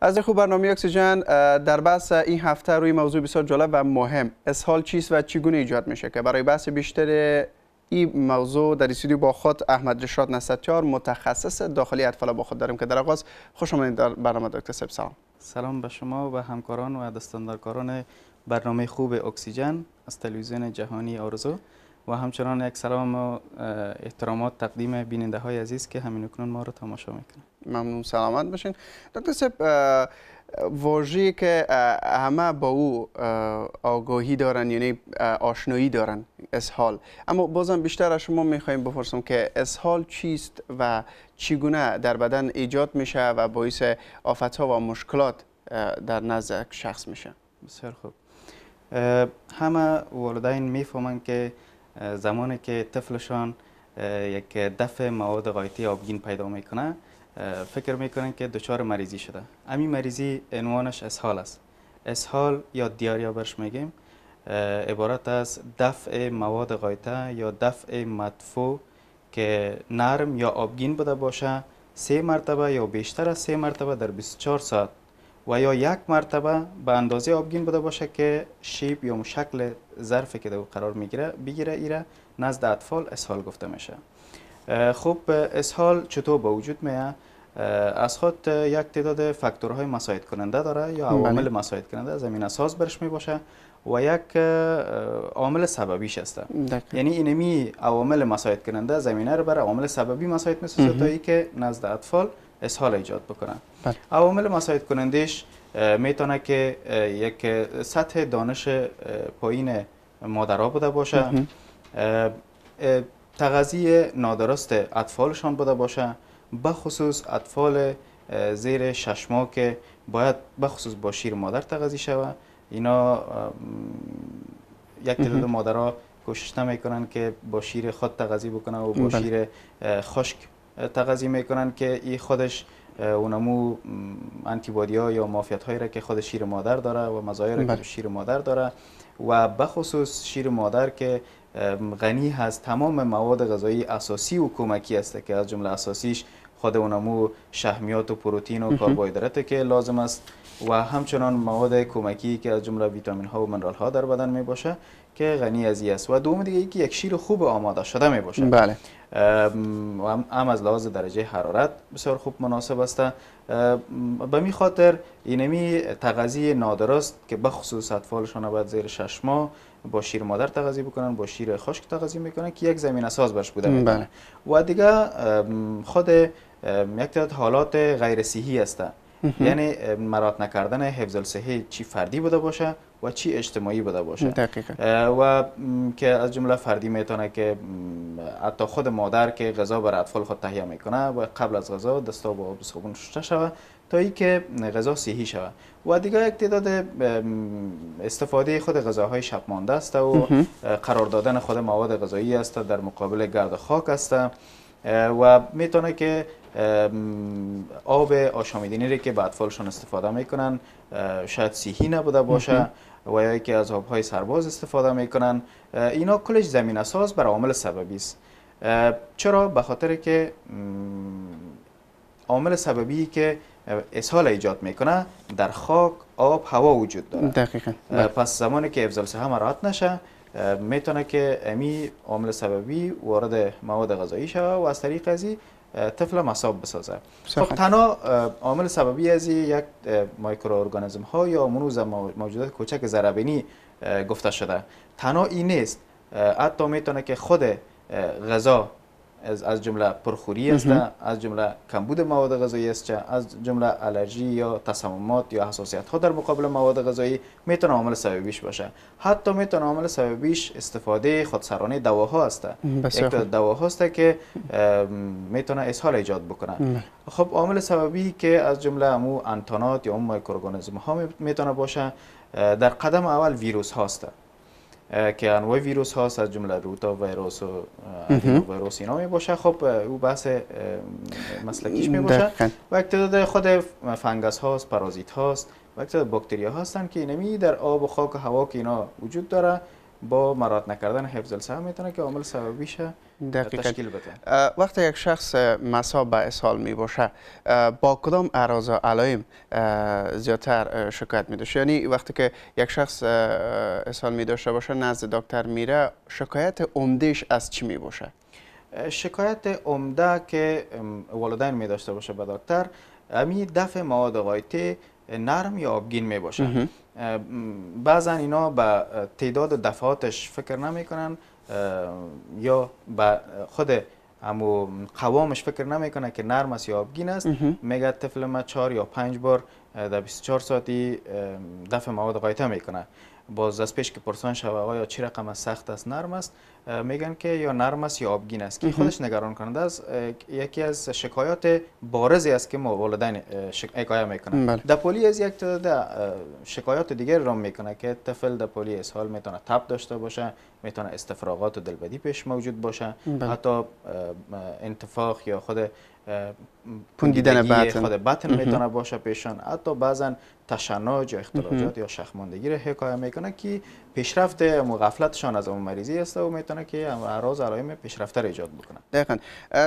از خوب برنامه اکسیژن در بحث این هفته روی موضوع بسیار جالب و مهم اسهال چیست و چگونه ایجاد میشه که برای بحث بیشتر این موضوع در استودیو با خود احمد رشاد نستیار متخصص داخلی اطفال با خود داریم که در آغاز خوش آمدید در برنامه دکتر سب سلام سلام به شما و همکاران و دستاندرکاران برنامه خوب اکسیژن از تلویزیون جهانی آرزو و همچنان یک سلام و احترامات تقدیم بیننده های عزیز که همین اکنون ما رو تماشا میکنن ممنون سلامت باشین دکتر سب واجهی که همه با او آگاهی دارن یعنی آشنایی دارن اسحال اما بازم بیشتر از شما میخوایم بپرسم که اسحال چیست و چگونه در بدن ایجاد میشه و باعث آفت ها و مشکلات در نزد شخص میشه بسیار خوب همه والدین میفهمن که زمانی که طفلشان یک دفع مواد غایتی آبگین پیدا میکنه فکر میکنن که دچار مریضی شده امی مریضی عنوانش اسهال است اسهال یا دیاریا برش میگیم عبارت از دفع مواد غایته یا دفع مدفوع که نرم یا آبگین بوده باشه سه مرتبه یا بیشتر از سه مرتبه در 24 ساعت و یا یک مرتبه به اندازه آبگین بوده باشه که شیب یا شکل ظرفی که دو قرار میگیره بگیره ایره نزد اطفال اسهال گفته میشه خب اسهال چطور به وجود میه؟ از خود یک تعداد فاکتورهای مساعد کننده داره یا بله. عوامل مساعد کننده زمین اساس برش می باشه و یک عامل سببیش است یعنی اینمی عوامل مساعد کننده زمینه رو برای عامل سببی مساعد میسازه تا که نزد اطفال اسهال ایجاد بکنن بله. عوامل مساعد کنندش میتونه که یک سطح دانش پایین مادرها بوده باشه تغذیه نادرست اطفالشان بوده باشه بخصوص اطفال زیر شش ماه که باید بخصوص با شیر مادر تغذیه شوه اینا یک تعداد مادرها کوشش کنن که با شیر خود تغذیه بکنن و با بله. شیر خشک تغذیه میکنن که این خودش اونمو انتیبادی ها یا مافیت هایی را که خود شیر مادر داره و را که بله. شیر مادر داره و بخصوص شیر مادر که غنی هست تمام مواد غذایی اساسی و کمکی است که از جمله اساسیش خود اونمو شهمیات و پروتین و کربوهیدرات که لازم است و همچنان مواد کمکی که از جمله ویتامین ها و منرال ها در بدن می باشه که غنی از است و دوم دیگه یکی یک شیر خوب آماده شده می باشه بله و هم از لحاظ درجه حرارت بسیار خوب مناسب است به می خاطر اینمی تغذیه نادرست که بخصوص خصوص اطفالشان باید زیر شش ماه با شیر مادر تغذیه بکنن با شیر خشک تغذیه میکنن که یک زمین اساس برش بوده بله. و دیگه خود یک تعداد حالات غیر صحی یعنی مرات نکردن حفظ الصحه چی فردی بوده باشه و چی اجتماعی بوده باشه و که از جمله فردی میتونه که حتی خود مادر که غذا بر اطفال خود تهیه میکنه و قبل از غذا دستا با آب و صابون شسته شوه تا ای که غذا صحی شوه و دیگه یک تعداد استفاده خود غذاهای شب مانده است و قرار دادن خود مواد غذایی است در مقابل گرد خاک است و میتونه که آب آشامیدنی را که به اطفالشان استفاده میکنن شاید سیهی نبوده باشه و یا که از آبهای سرباز استفاده میکنن اینا کلش زمین اساس بر عامل سببی است چرا به خاطر که عامل سببی که اسهال ایجاد میکنه در خاک آب هوا وجود داره پس زمانی که افزال هم راحت نشه میتونه که امی عامل سببی وارد مواد غذایی شوه و از طریق ازی طفل مصاب بسازه خب تنها عامل سببی از یک مایکروارگانیسم ها یا منوز موجودات کوچک زربینی گفته شده تنها این نیست حتی میتونه که خود غذا از, جمله پرخوری است از جمله کمبود مواد غذایی است از جمله آلرژی یا تسممات یا حساسیت ها در مقابل مواد غذایی میتونه عامل سببیش باشه حتی میتونه عامل سببیش استفاده خودسرانه دواها است یک دواها است که میتونه اسهال ایجاد بکنه بله. خب عامل سببی که از جمله مو انتانات یا اون ها میتونه باشه در قدم اول ویروس هاست که انواع ویروس هاست از جمله روتا ویروس و ویروس اینا می باشه خب او بحث مسلکیش می باشه و اکتداد خود فنگس هاست پرازیت هاست و اکتداد باکتری هستند که اینمی در آب و خاک و هوا که اینا وجود داره با مرات نکردن حفظ السه میتونه که عامل سببیش تشکیل بده وقتی یک شخص مسا به اسهال می با کدام اعراض علائم زیادتر شکایت می یعنی وقتی که یک شخص اسهال می داشته باشه نزد دکتر میره شکایت عمدهش از چی می باشه شکایت عمده که والدین می داشته باشه به دکتر امی دفع مواد غایته نرم یا آبگین می باشن بعضا اینا به تعداد دفعاتش فکر نمیکنن یا به خود اما قوامش فکر کنه که نرم است یا آبگین است میگه طفل ما چهار یا پنج بار در 24 ساعتی دفع مواد غایطه میکنه باز از پیش که پرسان شوه آیا چی رقم سخت است نرم است میگن که یا نرم است یا آبگین است که خودش نگران کننده است یکی از شکایات بارزی است که ما والدین شکایت میکنن بله. در از یک تعداد شکایات دیگر را میکنه که طفل در پولی اسهال میتونه تب داشته باشه میتونه استفراغات و دلبدی پیش موجود باشه بله. حتی انتفاخ یا خود پوندیدن بطن خود بطن میتونه باشه پیشان حتی بعضا تشناج یا اختلاجات یا شخماندگی را حکایت میکنه که پیشرفت مغفلتشان از اون مریضی است و میتونه که اراز علائم پیشرفته را ایجاد بکنن دقیقا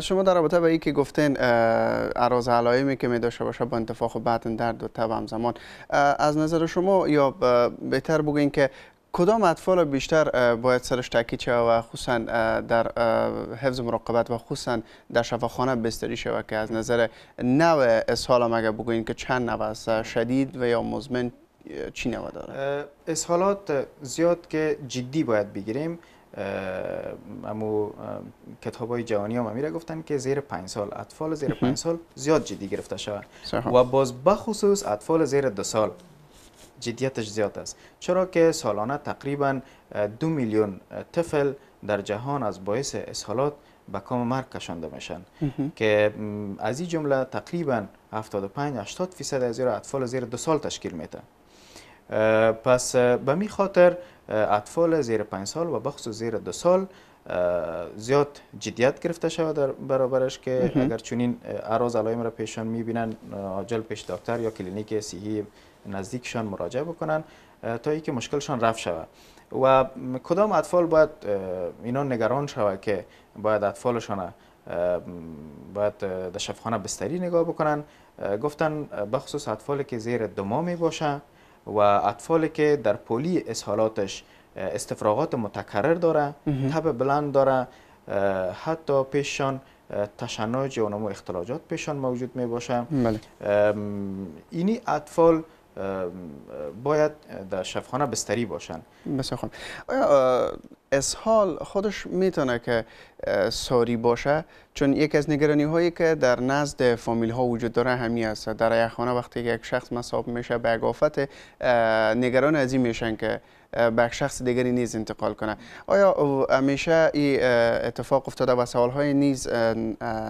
شما در رابطه با اینکه که گفتین اعراض علائمی که می داشته باشه با انتفاخ و بطن درد و تب همزمان از نظر شما یا بهتر بگوین که کدام اطفال بیشتر باید سرش تاکید شود و خصوصا در حفظ مراقبت و خصوصا در شفاخانه بستری شود که از نظر نوع اسهال هم اگر بگوین که چند نو است شدید و یا مزمن چی نوع داره اسهالات زیاد که جدی باید بگیریم امو کتاب های جهانی هم گفتن که زیر پنج سال اطفال زیر پنج سال زیاد جدی گرفته شود و باز بخصوص اطفال زیر دو سال جدیتش زیاد است چرا که سالانه تقریبا دو میلیون طفل در جهان از باعث اصحالات به کام مرگ کشانده میشن که از این جمله تقریبا 75 80 فیصد از اطفال زیر دو سال تشکیل میده پس به می خاطر اطفال زیر 5 سال و بخصوص زیر دو سال زیاد جدیت گرفته شود در برابرش که اگر چنین اعراض علایم را پیشان میبینن آجل پیش دکتر یا کلینیک صحی نزدیکشان مراجعه بکنن تا که مشکلشان رفت شود و کدام اطفال باید اینا نگران شود که باید اطفالشان باید در شفخانه بستری نگاه بکنن گفتن بخصوص اطفالی که زیر دو ماه می و اطفالی که در پولی اسهالاتش استفراغات متکرر داره تب بلند داره حتی پیششان تشنج و اختلاجات پیششان موجود می باشه بله. اینی اطفال باید در شفخانه بستری باشن بسیار خوب آیا اسهال خودش میتونه که ساری باشه چون یک از نگرانی هایی که در نزد فامیل ها وجود داره همی است در یک خانه وقتی یک شخص مصاب میشه به اگافت نگران از این میشن که به شخص دیگری نیز انتقال کنه آیا همیشه این اتفاق افتاده و سوال های نیز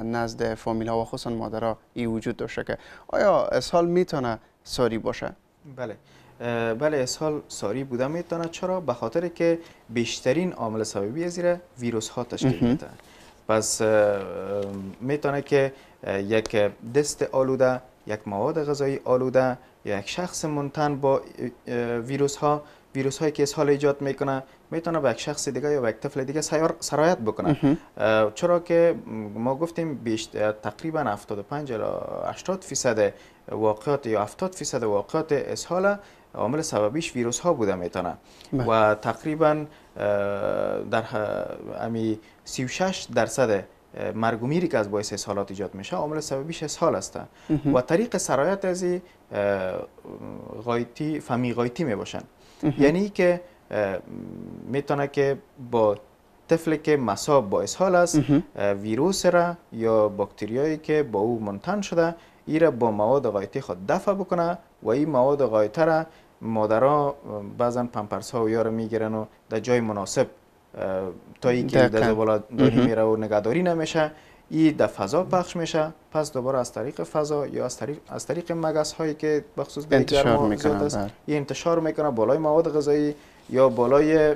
نزد فامیل ها و خصوصا مادرها ای وجود داشته که آیا اسهال میتونه ساری باشه بله بله اسهال ساری بوده میتونه چرا به خاطر که بیشترین عامل سببی زیر ویروس ها تشکیل میده پس میتونه که یک دست آلوده یک مواد غذایی آلوده یک شخص منتن با ویروس ها ویروس های که اسهال ایجاد میکنه میتونه به یک شخص دیگه یا به یک طفل دیگه سرایت بکنه چرا که ما گفتیم تقریبا 75 الی 80 فیصد واقعات یا 70 فیصد واقعات اسهال عامل سببیش ویروس ها بوده بله. میتونه و تقریبا در امی 36 درصد مرگ که از باعث اسهالات ایجاد میشه عامل سببیش اسهال است و طریق سرایت از غایتی فمی غایتی می باشن یعنی که میتونه که با طفل که مساب با اسهال است ویروس را یا باکتریایی که با او منتن شده ای را با مواد غایطی خود دفع بکنه و این مواد غایطه را مادرها بعضا پمپرس ها و می میگیرن و در جای مناسب تا اینکه در بالا داری میره و نگهداری نمیشه ای در فضا پخش میشه پس دوباره از طریق فضا یا از طریق از طریق مگس هایی که بخصوص به انتشار میکنه بله. این انتشار میکنه بالای مواد غذایی یا بالای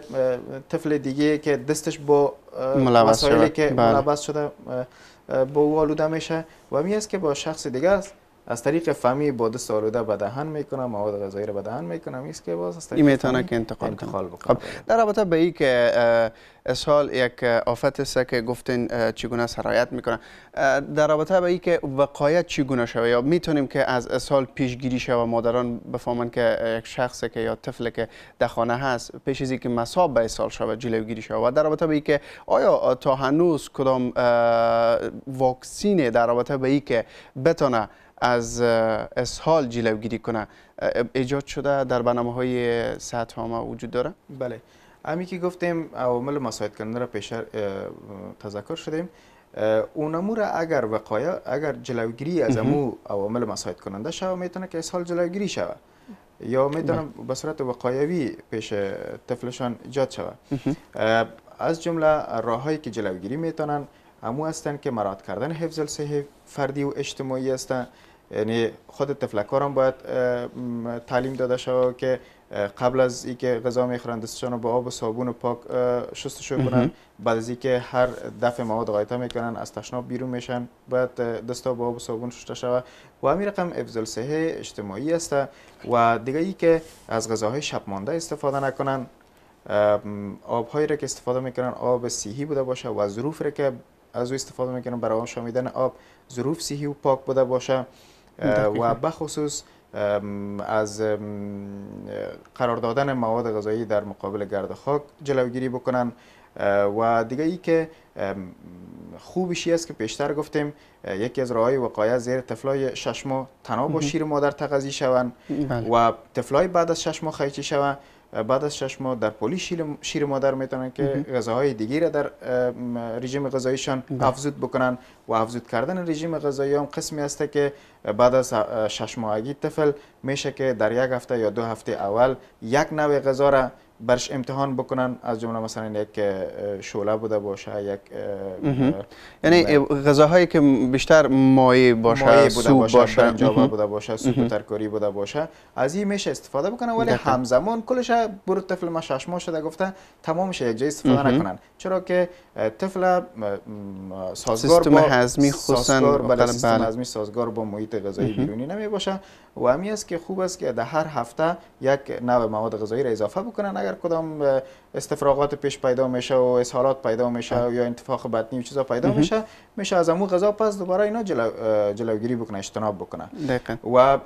طفل دیگه که دستش با مسائلی که بله. ملبس شده با او آلوده میشه و می است که با شخص دیگه است از طریق فمی باده سالوده به دهن میکنم مواد غذایی رو به دهن میکنم است که باز از میتونه که انتقال, انتقال خب، در رابطه به این که یک آفت است که گفتین چگونه سرایت میکنه در رابطه به این که وقایت چگونه شوه یا میتونیم که از اسهال پیشگیری و مادران بفهمن که یک شخص که یا طفل که در خانه هست پیش از که مصاب به اسهال شوه جلوگیری شوه و در رابطه به این که آیا تا هنوز کدام واکسینه در رابطه به این که بتونه از اسهال جلوگیری کنه ایجاد شده در برنامه های صحت ها وجود داره بله همی که گفتیم عوامل مساعد کننده را پیش تذکر شدیم اونمو را اگر وقایع، اگر جلوگیری از امو عوامل مساعد کننده شوه میتونه که اسهال جلوگیری شوه یا میتونه بله. به صورت وقایوی پیش طفلشان ایجاد شوه از جمله راههایی که جلوگیری میتونن امو هستن که مراد کردن حفظ الصحه فردی و اجتماعی هستن یعنی خود هم باید تعلیم داده شود که قبل از اینکه غذا میخورند دستشان با آب و صابون و پاک شستشو کنن بعد از اینکه هر دفعه مواد غایطه میکنن از تشناب بیرون میشن باید دستا با آب و صابون شسته شود و همین رقم افضل اجتماعی است و دیگه ای که از غذاهای شب مانده استفاده نکنن آبهایی را که استفاده میکنن آب سیهی بوده باشه و ظروف را که از او استفاده میکنم برای آشامیدن آب ظروف صحی و پاک بوده باشه و بخصوص از قرار دادن مواد غذایی در مقابل گرد خاک جلوگیری بکنن و دیگه ای که خوبیشی است که پیشتر گفتیم یکی از های وقایه زیر طفلای شش ماه تناب و شیر مادر تغذی شوند بله. و طفلای بعد از شش ماه خیچی شوند بعد از شش ماه در پولی شیر, مادر میتونن که غذاهای دیگی را در رژیم غذاییشان بله. افزود بکنن و افزود کردن رژیم غذایی هم قسمی است که بعد از شش ماهگی طفل میشه که در یک هفته یا دو هفته اول یک نوع غذا را برش امتحان بکنن از جمله مثلا یک شوله بوده باشه یک یعنی غذاهایی که بیشتر مایع باشه مایع بوده باشه جواب بوده باشه سوپ ترکاری بوده باشه از این میشه استفاده بکنن ولی همزمان کلش برو طفل ما شش ماه شده گفته تمامش یک جای استفاده نکنن چرا که طفل سازگار سیستم هضمی خصوصا بله، بله. هضمی سازگار با محیط غذایی بیرونی نمی باشه و همین است که خوب است که در هر هفته یک نوع مواد غذایی را اضافه بکنن اگر کدام استفراغات پیش پیدا میشه و اسهالات پیدا میشه یا انتفاق بدنی و چیزا پیدا میشه میشه از اون غذا پس دوباره اینا جلوگیری بکنه اجتناب بکنه دقیقا. و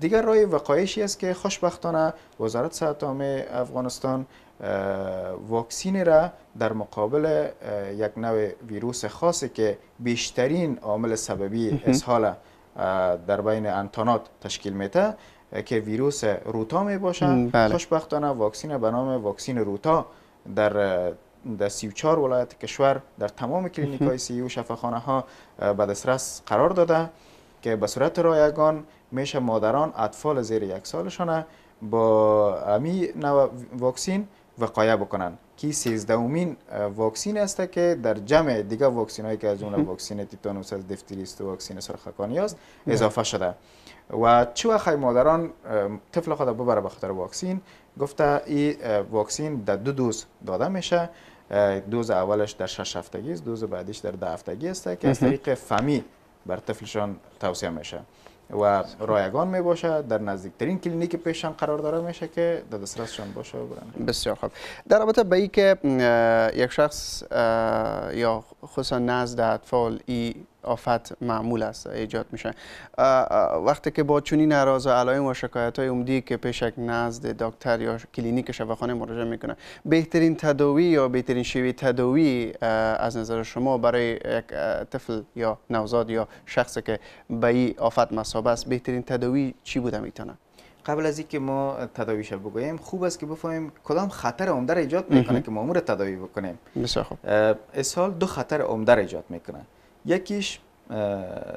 دیگر رای وقایشی است که خوشبختانه وزارت صحت افغانستان واکسین را در مقابل یک نوع ویروس خاصی که بیشترین عامل سببی اسهال در بین انتانات تشکیل میته که ویروس روتا می باشد بله. خوشبختانه واکسین به نام واکسین روتا در در 34 ولایت کشور در تمام کلینیک های سی و شفاخانه ها به دسترس قرار داده که به صورت رایگان میشه مادران اطفال زیر یک سالشان با امی نو واکسین وقایه بکنن که 13 امین واکسین است که در جمع دیگه واکسین هایی که از جمله واکسین تیتانوس از دفتری است و واکسین سرخکانی است اضافه شده و چه وقت مادران طفل خود ببره به خاطر واکسین گفته این واکسین در دو دوز داده میشه دوز اولش در 6 هفتگی است دوز بعدیش در ده هفتگی است که از طریق فمی بر طفلشان توصیه میشه و رایگان می باشه در نزدیکترین کلینیک پیشم قرار داره میشه که در دسترسشان باشه برند بسیار خوب در رابطه به که یک شخص یا خصوصا نزد اطفال ای آفت معمول است ایجاد میشه وقتی که با چنین اعراض و علائم و شکایت های عمدی که پیشک نزد دکتر یا کلینیک شفاخانه مراجعه میکنه بهترین تداوی یا بهترین شیوه تداوی از نظر شما برای یک طفل یا نوزاد یا شخصی که به این آفت مصاب است بهترین تداوی چی بوده میتونه قبل از اینکه ما تداویش بگوییم خوب است که بفهمیم کدام خطر عمده ایجاد میکنه که ما امور تداوی بکنیم بسیار خوب اسهال دو خطر عمده را ایجاد میکنه یکیش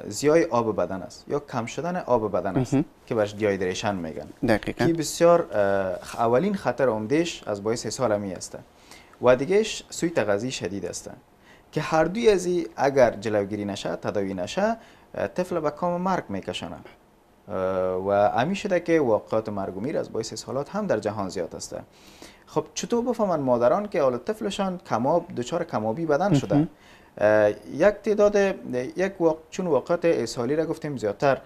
زیای آب بدن است یا کم شدن آب بدن است که برش دیایدریشن میگن دقیقا که بسیار اولین خطر عمدهش از باعث اسهال می است و دیگهش سوی تغذی شدید است که هر دوی از اگر جلوگیری نشه تداوی نشه طفل به کام مرگ میکشانه و امی شده که واقعات مرگ از باعث اسهالات هم در جهان زیاد است خب چطور بفهمن مادران که حالا طفلشان کماب دچار کمابی بدن شده یک تعداد یک وقت چون وقت اسهالی را گفتیم زیادتر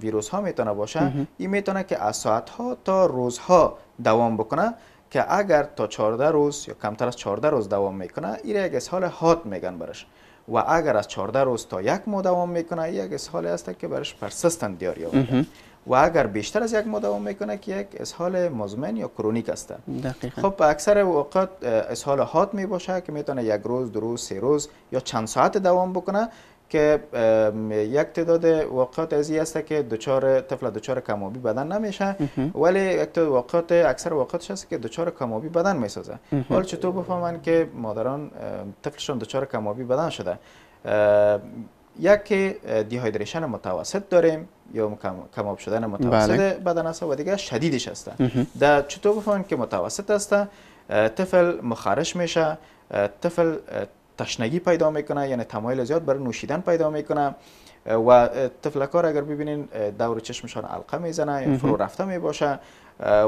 ویروس ها میتونه باشه این میتونه که از ساعت ها تا روزها دوام بکنه که اگر تا 14 روز یا کمتر از 14 روز دوام میکنه این یک اسهال هات میگن برش و اگر از 14 روز تا یک ماه دوام میکنه یک اسهال است که برش پرسستن دیار و اگر بیشتر از یک ما دوام میکنه که یک اسهال مزمن یا کرونیک است خب اکثر اوقات اسهال حاد می باشه که میتونه یک روز دو روز سه روز یا چند ساعت دوام بکنه که یک تعداد واقعات از این است که دچار طفل دچار کمابی بدن نمیشه ولی یک تعداد اکثر واقعاتش هست که دچار کمابی بدن میسازه حال چطور بفهمن که مادران طفلشون دچار کمابی بدن شده یک دیهایدریشن متوسط داریم یا کماب شدن متوسط بله. بدن است و دیگه شدیدش هستن در چطور که متوسط است طفل مخارش میشه طفل تشنگی پیدا میکنه یعنی تمایل زیاد برای نوشیدن پیدا میکنه و طفلکار اگر ببینین دور چشمشان علقه میزنه یا فرو رفته میباشه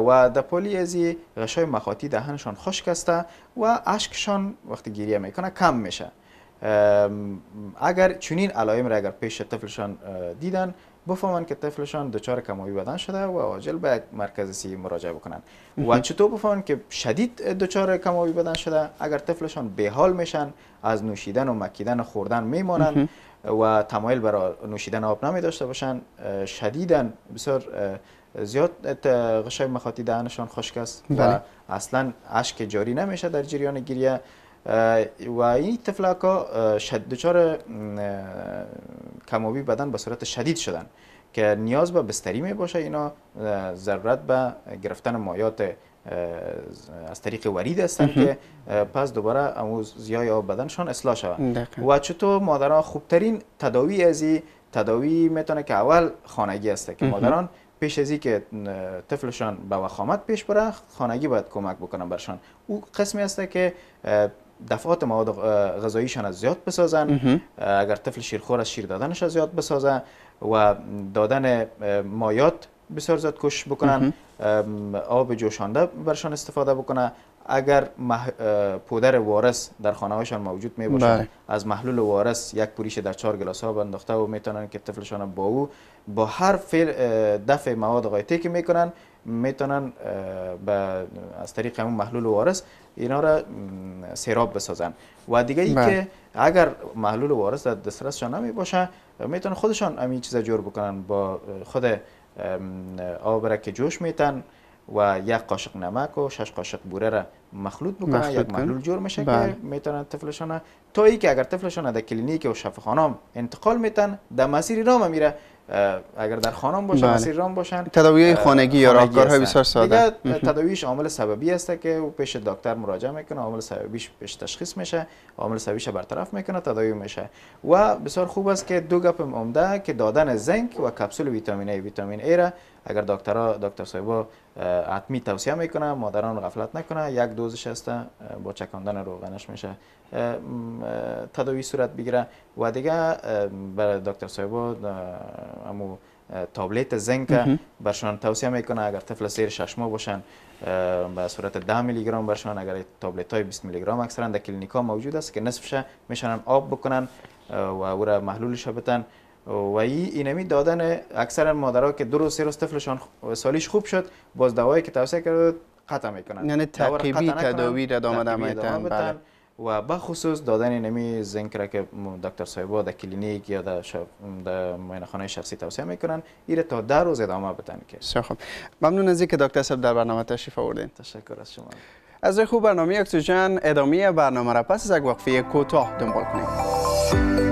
و در پولی ازی غشای مخاطی دهنشان خشک است و عشقشان وقتی گریه میکنه کم میشه اگر چنین علائم را اگر پیش طفلشان دیدن بفهمند که طفلشان دچار کمابی بدن شده و عاجل به یک مرکز سی مراجعه بکنن و چطور بفهمند که شدید دچار کمابی بدن شده اگر طفلشان به حال میشن از نوشیدن و مکیدن و خوردن میمانند و تمایل برای نوشیدن آب نمیداشته داشته باشن شدیدن بسیار زیاد غشای مخاطی دهنشان خشک است و بله. اصلا اشک جاری نمیشه در جریان گریه و این طفلک ها دچار کمابی بدن به صورت شدید شدن که نیاز به بستری می باشه اینا ضرورت به گرفتن مایات از طریق ورید هستن که پس دوباره اموز زیای آب بدنشان اصلاح شود و چطور مادران خوبترین تداوی از این تداوی میتونه که اول خانگی هسته که مادران پیش ازی که طفلشان به وخامت پیش بره خانگی باید کمک بکنن برشان او قسمی هسته که دفعات مواد غذاییشان از زیاد بسازن اگر طفل شیرخور از شیر دادنش از زیاد بسازه و دادن مایات بسیار زیاد کش بکنن آب جوشانده برشان استفاده بکنه اگر پودر وارس در خانه هایشان موجود می بله. از محلول وارس یک پوریش در چهار گلاس ها انداخته و میتونن که طفلشان با او با هر فعل دفع مواد غذایی که میکنن میتونن از طریق همون محلول وارث اینا را سراب بسازن و دیگه ای که بله. اگر محلول وارث در دسترسشان نمی باشه میتونن خودشان همین چیزا جور بکنن با خود آب را که جوش میتن و یک قاشق نمک و شش قاشق بوره را مخلوط بکنن یک محلول جور میشه که بله. میتونن طفلشان تا ای که اگر طفلشان در کلینیک و شفاخانه انتقال میتن در مسیر نامه میره اگر در خانم بله. باشن بله. باشن تداوی خانگی یا راهکارهای بسیار ساده تداویش عامل سببی است که پیش دکتر مراجعه میکنه عامل سببیش پیش تشخیص میشه عامل سببیش برطرف میکنه تداوی میشه و بسیار خوب است که دو گپ عمده که دادن زنک و کپسول ویتامین ای ویتامین ای را اگر دکترها دکتر صاحبا حتمی توصیه میکنه مادران غفلت نکنه یک دوزش هسته با چکاندن روغنش میشه تداوی صورت بگیره و دیگه برای دکتر صاحبا امو تابلت زنک برشان توصیه میکنه اگر طفل سیر شش ماه باشن به صورت 10 میلی گرم برشان اگر تابلت های 20 میلی گرم اکثرا در کلینیکا موجود است که نصفش میشنن آب بکنن و او را محلولش بتن و این اینمی دادن اکثر مادرها که دو روز سه طفلشان سالیش خوب شد باز دوایی که توصیه کرد قطع میکنن یعنی تعقیبی تداویر ادامه دمیتن بله و به خصوص دادن نمی را که دکتر صاحبا در کلینیک یا در شب در شخصی توصیه میکنن ایره تا در روز ادامه بدن که سه خوب ممنون از اینکه دکتر صاحب در برنامه تشریف آوردین تشکر از شما از خوب برنامه اکسیژن ادامه برنامه را پس از یک وقفه کوتاه دنبال کنید.